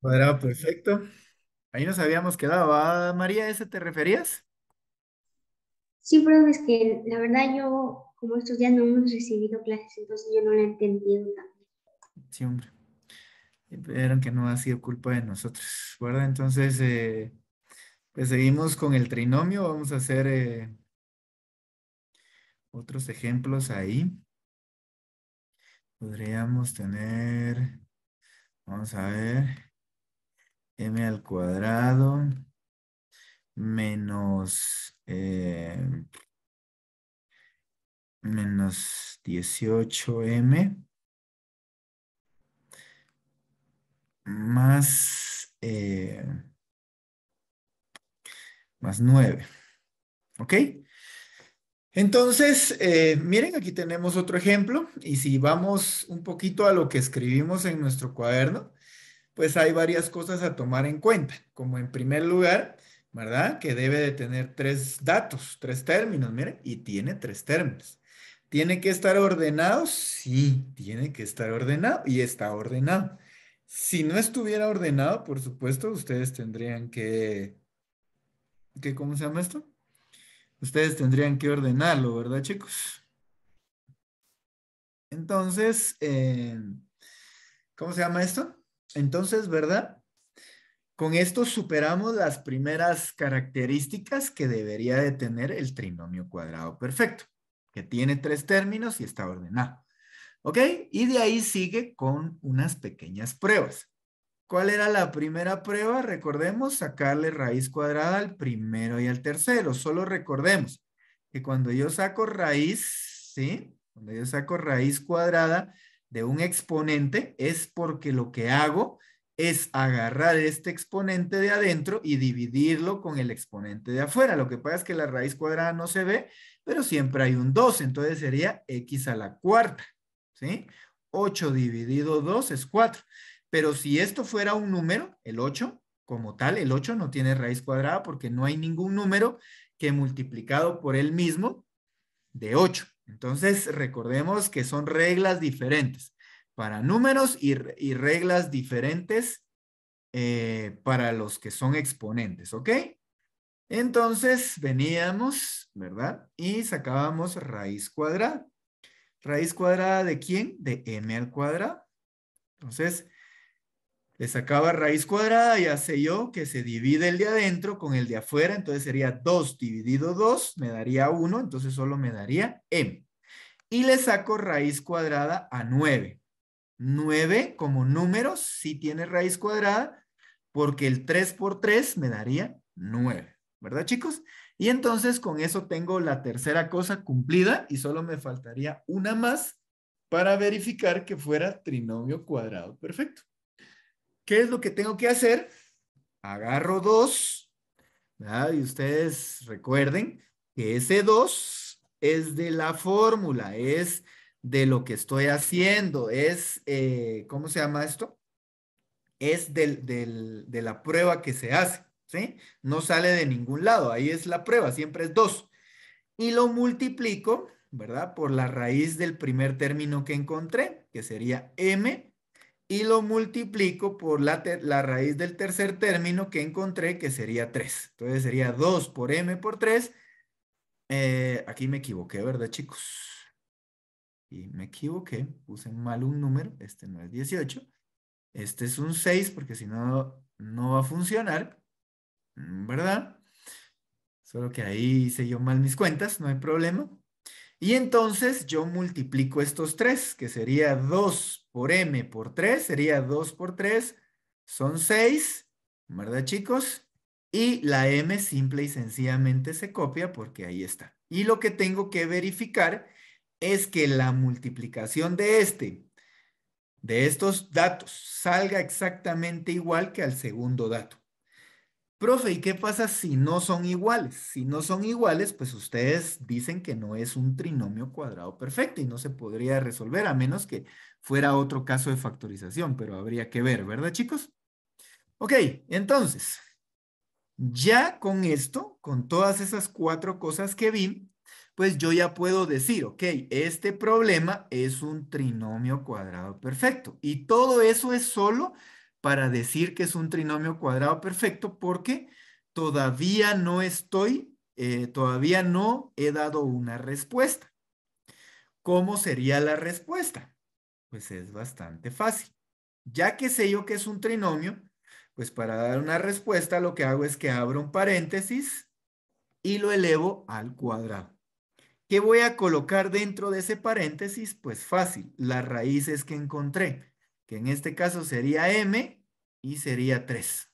cuadrado perfecto. Ahí nos habíamos quedado, ¿va, ¿ah, María? ¿Ese te referías? Sí, pero es que la verdad yo, como estos días no hemos recibido clases, entonces yo no la he entendido también. Sí, hombre. Vieron que no ha sido culpa de nosotros, ¿verdad? Entonces, eh, pues seguimos con el trinomio. Vamos a hacer eh, otros ejemplos ahí. Podríamos tener... Vamos a ver. M al cuadrado menos, eh, menos 18M más, eh, más 9. ¿Ok? Entonces, eh, miren, aquí tenemos otro ejemplo y si vamos un poquito a lo que escribimos en nuestro cuaderno, pues hay varias cosas a tomar en cuenta, como en primer lugar, ¿verdad? Que debe de tener tres datos, tres términos, miren, y tiene tres términos. ¿Tiene que estar ordenado? Sí, tiene que estar ordenado y está ordenado. Si no estuviera ordenado, por supuesto, ustedes tendrían que, que ¿cómo se llama esto? Ustedes tendrían que ordenarlo, ¿verdad, chicos? Entonces, eh, ¿cómo se llama esto? Entonces, ¿verdad? Con esto superamos las primeras características que debería de tener el trinomio cuadrado perfecto, que tiene tres términos y está ordenado. ¿Ok? Y de ahí sigue con unas pequeñas pruebas. ¿Cuál era la primera prueba? Recordemos, sacarle raíz cuadrada al primero y al tercero. Solo recordemos que cuando yo saco raíz, ¿sí? Cuando yo saco raíz cuadrada de un exponente es porque lo que hago es agarrar este exponente de adentro y dividirlo con el exponente de afuera. Lo que pasa es que la raíz cuadrada no se ve, pero siempre hay un 2, entonces sería x a la cuarta, ¿sí? 8 dividido 2 es 4. Pero si esto fuera un número, el 8, como tal, el 8 no tiene raíz cuadrada porque no hay ningún número que multiplicado por él mismo de 8. Entonces, recordemos que son reglas diferentes para números y, reglas diferentes eh, para los que son exponentes, ¿ok? Entonces, veníamos, ¿verdad? Y sacábamos raíz cuadrada. ¿Raíz cuadrada de quién? De m al cuadrado. Entonces, le sacaba raíz cuadrada, y hace yo que se divide el de adentro con el de afuera, entonces sería 2 dividido 2, me daría 1, entonces solo me daría m. Y le saco raíz cuadrada a 9. 9 como número sí tiene raíz cuadrada, porque el 3 por 3 me daría 9, ¿verdad chicos? Y entonces con eso tengo la tercera cosa cumplida y solo me faltaría una más para verificar que fuera trinomio cuadrado perfecto. ¿Qué es lo que tengo que hacer? Agarro 2, ¿verdad? y ustedes recuerden que ese 2 es de la fórmula, es de lo que estoy haciendo, es, eh, ¿cómo se llama esto? Es de la prueba que se hace, ¿sí? No sale de ningún lado, ahí es la prueba, siempre es 2. Y lo multiplico, ¿verdad? Por la raíz del primer término que encontré, que sería m y lo multiplico por la, raíz del tercer término que encontré, que sería 3. Entonces sería 2 por m por 3. Eh, aquí me equivoqué, ¿verdad, chicos? Y me equivoqué, puse mal un número, este no es 18. Este es un 6 porque si no, no va a funcionar, ¿verdad? Solo que ahí hice yo mal mis cuentas, no hay problema. Y entonces yo multiplico estos 3, que sería 2 por m por 3 sería 2 por 3, son 6, ¿verdad chicos? Y la m simple y sencillamente se copia porque ahí está. Y lo que tengo que verificar es que la multiplicación de este, de estos datos, salga exactamente igual que al segundo dato. Profe, ¿y qué pasa si no son iguales? Si no son iguales, pues ustedes dicen que no es un trinomio cuadrado perfecto y no se podría resolver a menos que fuera otro caso de factorización, pero habría que ver, ¿verdad chicos? Ok, entonces, ya con esto, con todas esas cuatro cosas que vi, pues yo ya puedo decir, ok, este problema es un trinomio cuadrado perfecto y todo eso es solo para decir que es un trinomio cuadrado perfecto porque todavía no estoy, eh, todavía no he dado una respuesta. ¿Cómo sería la respuesta? Pues es bastante fácil. Ya que sé yo que es un trinomio, pues para dar una respuesta lo que hago es que abro un paréntesis y lo elevo al cuadrado. ¿Qué voy a colocar dentro de ese paréntesis? Pues fácil, las raíces que encontré que en este caso sería M y sería 3.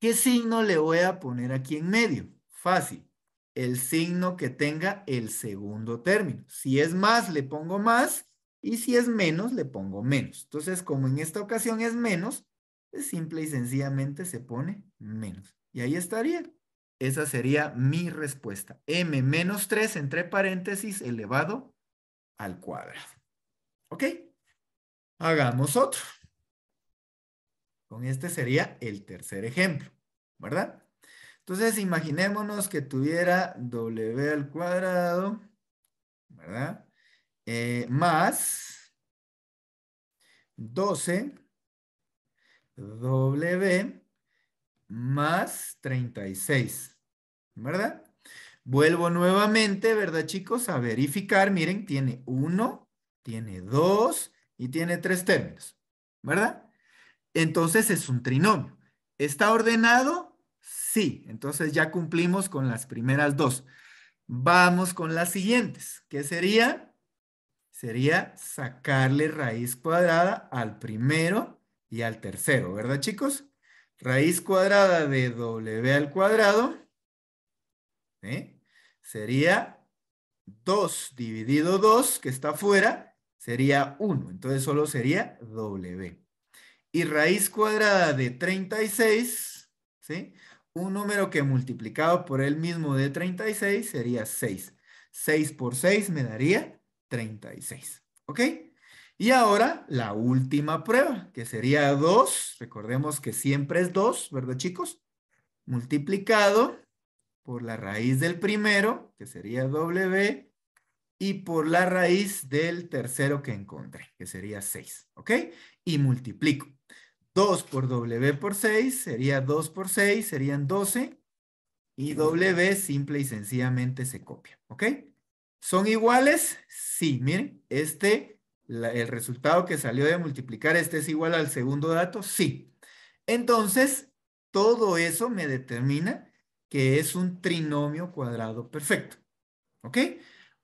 ¿Qué signo le voy a poner aquí en medio? Fácil, el signo que tenga el segundo término. Si es más, le pongo más y si es menos, le pongo menos. Entonces, como en esta ocasión es menos, es pues simple y sencillamente se pone menos. Y ahí estaría. Esa sería mi respuesta. M menos 3 entre paréntesis elevado al cuadrado. ¿Ok? Hagamos otro. Con este sería el tercer ejemplo, ¿verdad? Entonces, imaginémonos que tuviera W al cuadrado, ¿verdad? Eh, más 12 W más 36, ¿verdad? Vuelvo nuevamente, ¿verdad, chicos? A verificar. Miren, tiene 1, tiene 2, y tiene tres términos, ¿verdad? Entonces es un trinomio. ¿Está ordenado? Sí, entonces ya cumplimos con las primeras dos. Vamos con las siguientes, ¿Qué sería, sería sacarle raíz cuadrada al primero y al tercero, ¿verdad chicos? Raíz cuadrada de W al cuadrado ¿eh? sería 2 dividido 2, que está afuera, sería 1, entonces solo sería W. Y raíz cuadrada de 36, ¿sí? Un número que multiplicado por el mismo de 36 sería 6. 6 por 6 me daría 36, ¿ok? Y ahora la última prueba, que sería 2, recordemos que siempre es 2, ¿verdad chicos? Multiplicado por la raíz del primero, que sería W, y por la raíz del tercero que encontré, que sería 6, ¿ok? Y multiplico. 2 por W por 6 sería 2 por 6, serían 12. Y W simple y sencillamente se copia, ¿ok? ¿Son iguales? Sí, miren, este, el resultado que salió de multiplicar, este es igual al segundo dato, sí. Entonces, todo eso me determina que es un trinomio cuadrado perfecto, ¿ok?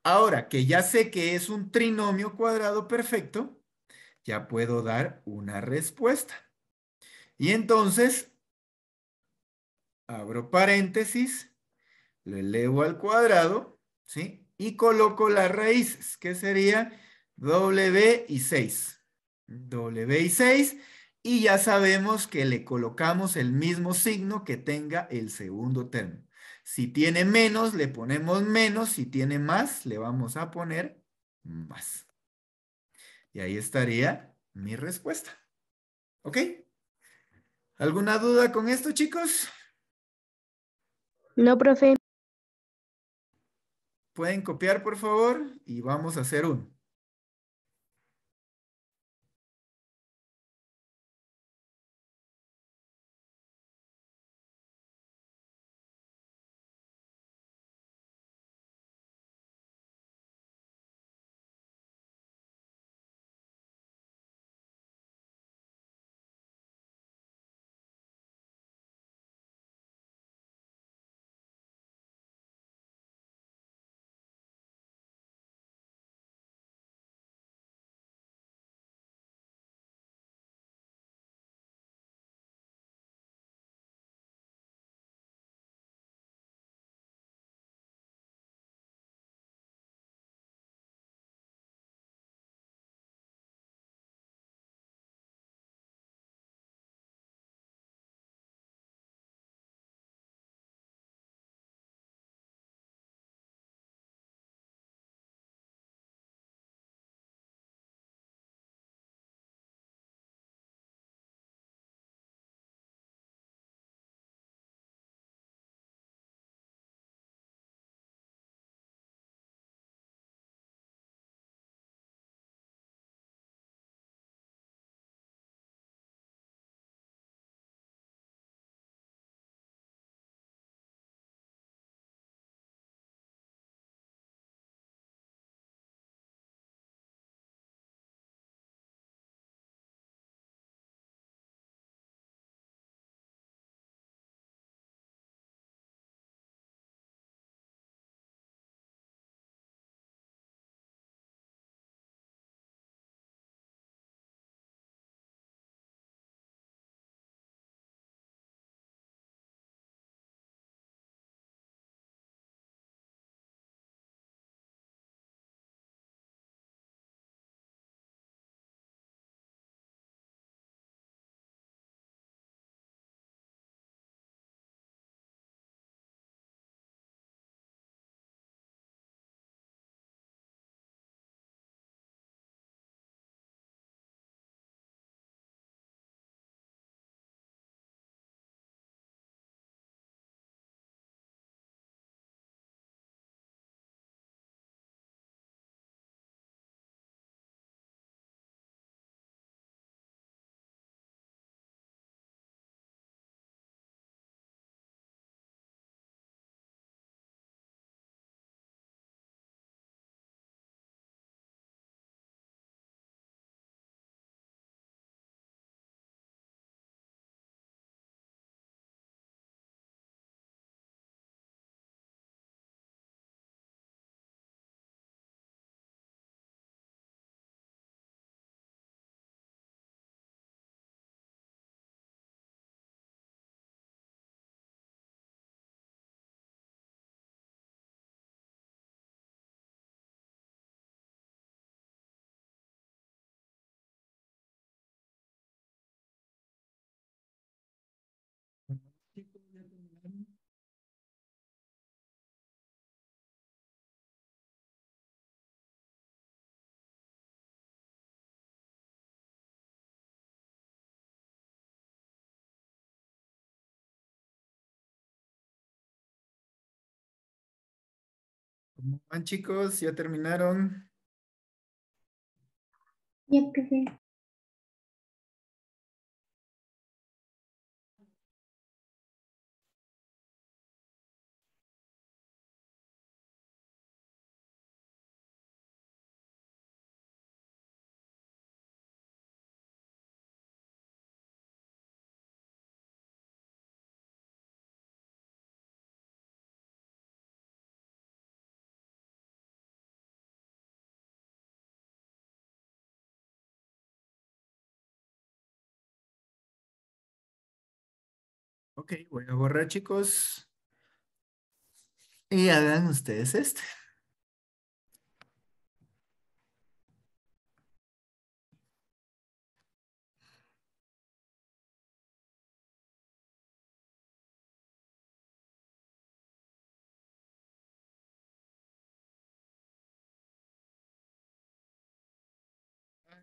Ahora que ya sé que es un trinomio cuadrado perfecto, ya puedo dar una respuesta. Y entonces, abro paréntesis, lo elevo al cuadrado, ¿sí? Y coloco las raíces, que sería W y 6. W y 6, y ya sabemos que le colocamos el mismo signo que tenga el segundo término. Si tiene menos, le ponemos menos. Si tiene más, le vamos a poner más. Y ahí estaría mi respuesta. ¿Ok? ¿Alguna duda con esto, chicos? No, profe. Pueden copiar, por favor, y vamos a hacer un. ¿Cómo van chicos? ¿Ya terminaron? Ya Ok, voy a borrar, chicos. Y hagan ustedes este.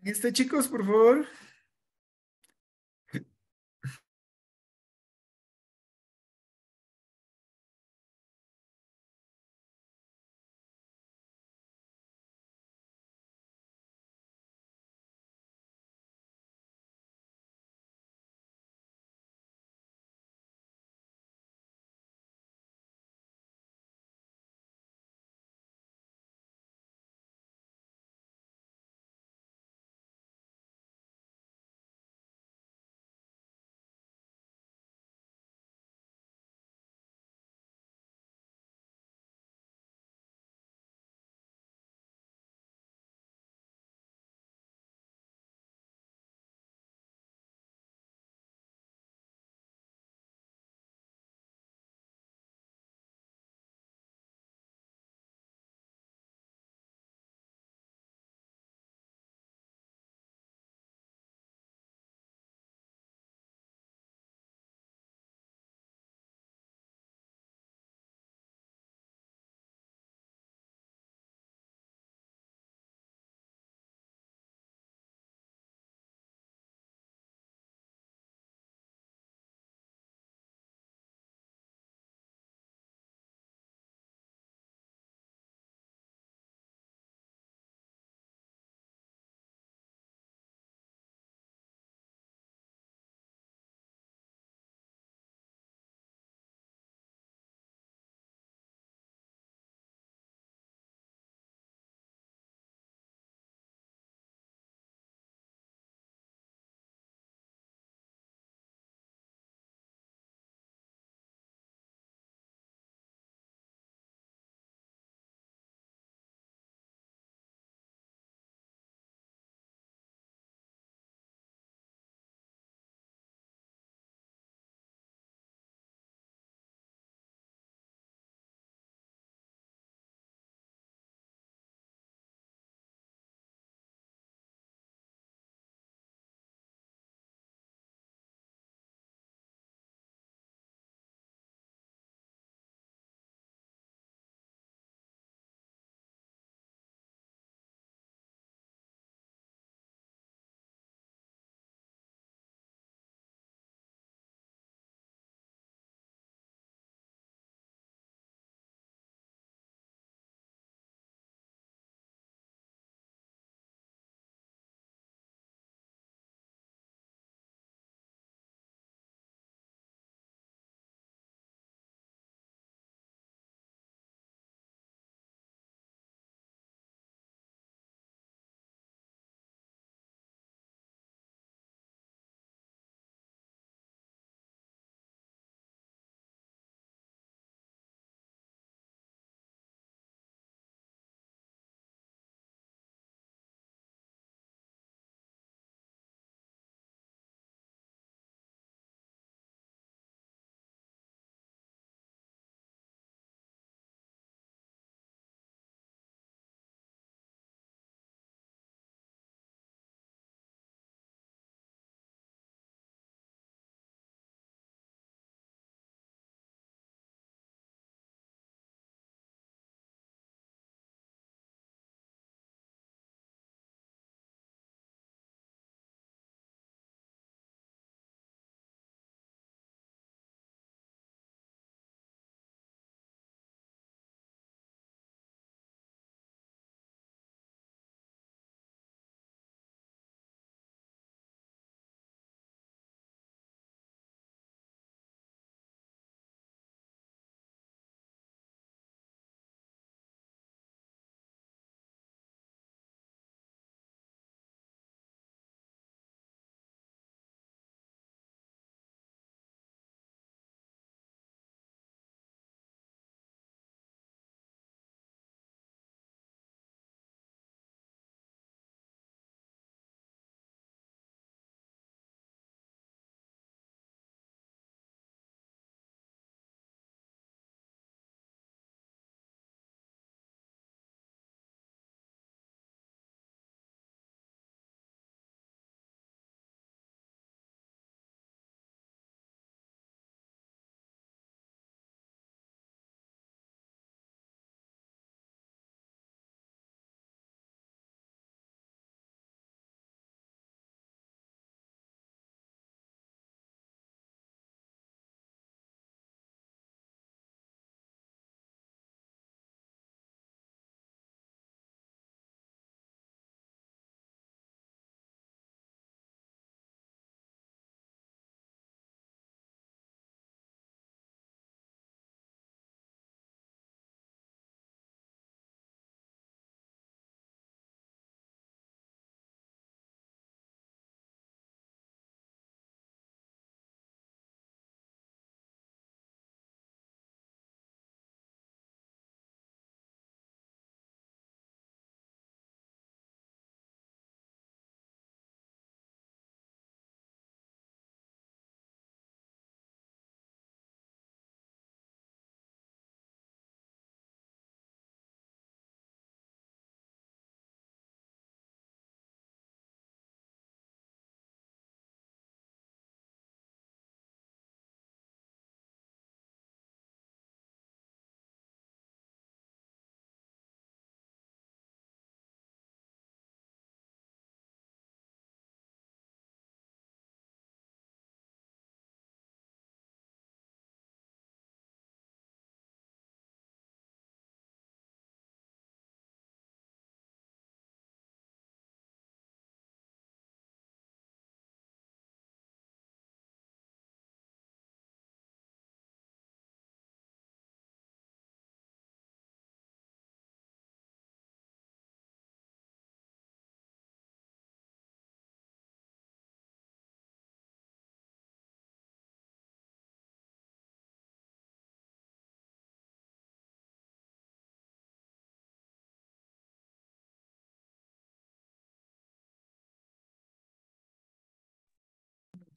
Este, chicos, por favor.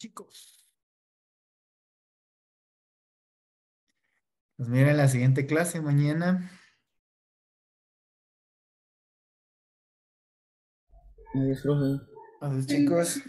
chicos. pues miren la siguiente clase mañana. chicos.